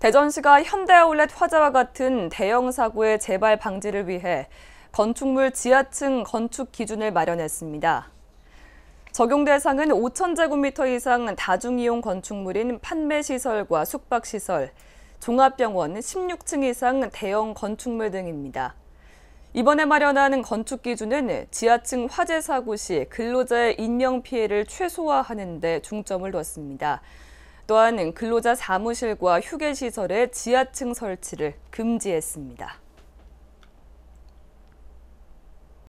대전시가 현대아울렛 화재와 같은 대형 사고의 재발 방지를 위해 건축물 지하층 건축 기준을 마련했습니다. 적용 대상은 5,000제곱미터 이상 다중이용 건축물인 판매시설과 숙박시설, 종합병원 16층 이상 대형 건축물 등입니다. 이번에 마련하는 건축 기준은 지하층 화재 사고 시 근로자의 인명피해를 최소화하는 데 중점을 뒀습니다. 또한 근로자 사무실과 휴게시설의 지하층 설치를 금지했습니다.